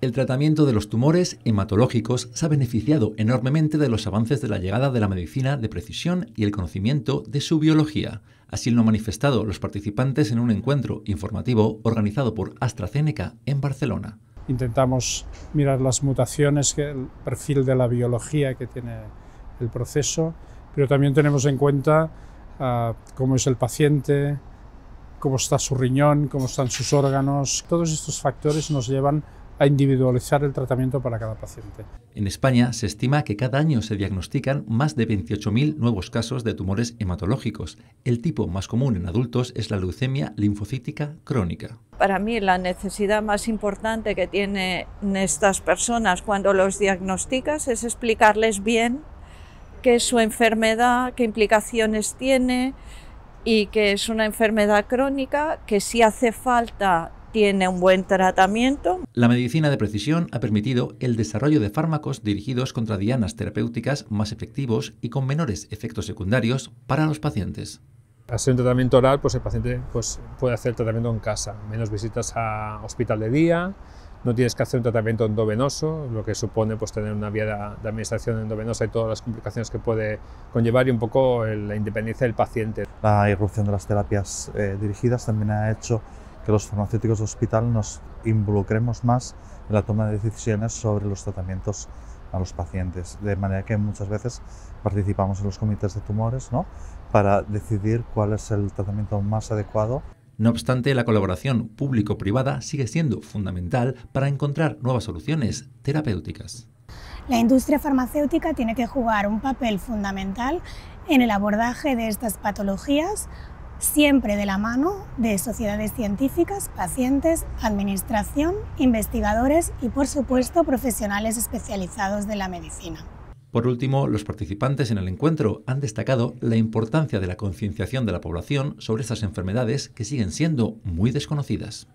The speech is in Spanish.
El tratamiento de los tumores hematológicos se ha beneficiado enormemente de los avances de la llegada de la medicina de precisión y el conocimiento de su biología. Así lo han manifestado los participantes en un encuentro informativo organizado por AstraZeneca en Barcelona. Intentamos mirar las mutaciones, el perfil de la biología que tiene el proceso, pero también tenemos en cuenta ah, cómo es el paciente, cómo está su riñón, cómo están sus órganos. Todos estos factores nos llevan a individualizar el tratamiento para cada paciente. En España se estima que cada año se diagnostican más de 28.000 nuevos casos de tumores hematológicos. El tipo más común en adultos es la leucemia linfocítica crónica. Para mí la necesidad más importante que tienen estas personas cuando los diagnosticas es explicarles bien qué es su enfermedad, qué implicaciones tiene y que es una enfermedad crónica que si hace falta tiene un buen tratamiento. La medicina de precisión ha permitido el desarrollo de fármacos dirigidos contra dianas terapéuticas más efectivos y con menores efectos secundarios para los pacientes. Hacer un tratamiento oral, pues el paciente pues, puede hacer tratamiento en casa, menos visitas a hospital de día, no tienes que hacer un tratamiento endovenoso, lo que supone pues, tener una vía de, administración endovenosa y todas las complicaciones que puede conllevar y un poco la independencia del paciente. La irrupción de las terapias eh, dirigidas también ha hecho que los farmacéuticos de hospital nos involucremos más en la toma de decisiones sobre los tratamientos a los pacientes. De manera que muchas veces participamos en los comités de tumores ¿no? para decidir cuál es el tratamiento más adecuado. No obstante, la colaboración público-privada sigue siendo fundamental para encontrar nuevas soluciones terapéuticas. La industria farmacéutica tiene que jugar un papel fundamental en el abordaje de estas patologías siempre de la mano de sociedades científicas, pacientes, administración, investigadores y, por supuesto, profesionales especializados de la medicina. Por último, los participantes en el encuentro han destacado la importancia de la concienciación de la población sobre estas enfermedades que siguen siendo muy desconocidas.